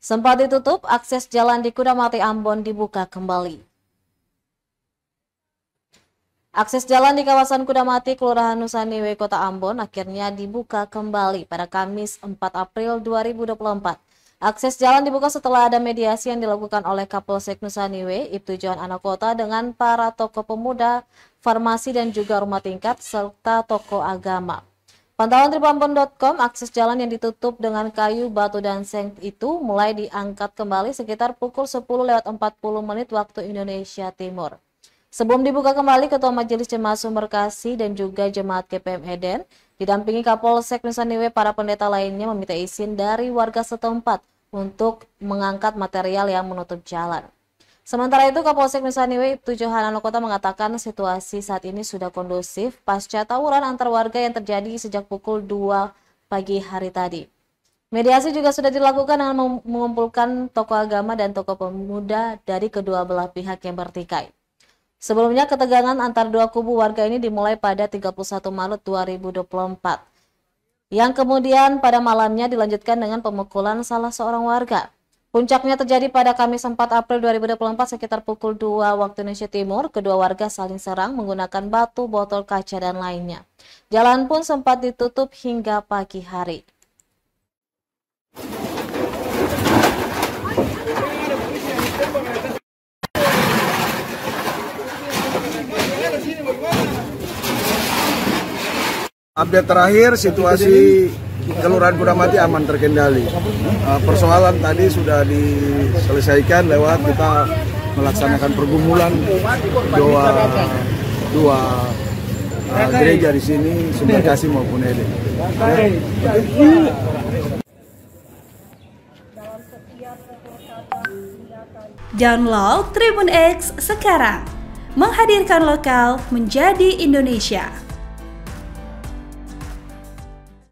Sempat ditutup, akses jalan di Kudamati Ambon dibuka kembali. Akses jalan di kawasan Kudamati, Kelurahan Nusaniwe, Kota Ambon akhirnya dibuka kembali pada Kamis 4 April 2024. Akses jalan dibuka setelah ada mediasi yang dilakukan oleh Kapolsek Nusaniwe, Ibtu Johan Anakota dengan para tokoh pemuda, farmasi dan juga rumah tingkat serta tokoh agama. Pantauan tripalampun.com, akses jalan yang ditutup dengan kayu, batu, dan seng itu mulai diangkat kembali sekitar pukul 10 lewat 40 menit waktu Indonesia Timur. Sebelum dibuka kembali, Ketua Majelis Jemaat Sumber dan juga Jemaat GPM Eden, didampingi Kapolsek Nusaniwe, para pendeta lainnya meminta izin dari warga setempat untuk mengangkat material yang menutup jalan. Sementara itu, Kapolsek Nusaniwe Ibtu Johanano Kota mengatakan situasi saat ini sudah kondusif pasca tawuran antar warga yang terjadi sejak pukul 2 pagi hari tadi. Mediasi juga sudah dilakukan dengan mengumpulkan tokoh agama dan tokoh pemuda dari kedua belah pihak yang bertikai. Sebelumnya, ketegangan antar dua kubu warga ini dimulai pada 31 Maret 2024, yang kemudian pada malamnya dilanjutkan dengan pemukulan salah seorang warga. Puncaknya terjadi pada Kamis 4 April 2024 sekitar pukul 2 waktu Indonesia Timur. Kedua warga saling serang menggunakan batu, botol kaca, dan lainnya. Jalan pun sempat ditutup hingga pagi hari. Update terakhir situasi Kelurahan Kudamati aman terkendali. Eh, persoalan tadi sudah diselesaikan lewat kita melaksanakan pergumulan dua dua eh, gereja di sini Sumber Kasih maupun Ede. Download Tribun X sekarang, menghadirkan lokal menjadi Indonesia.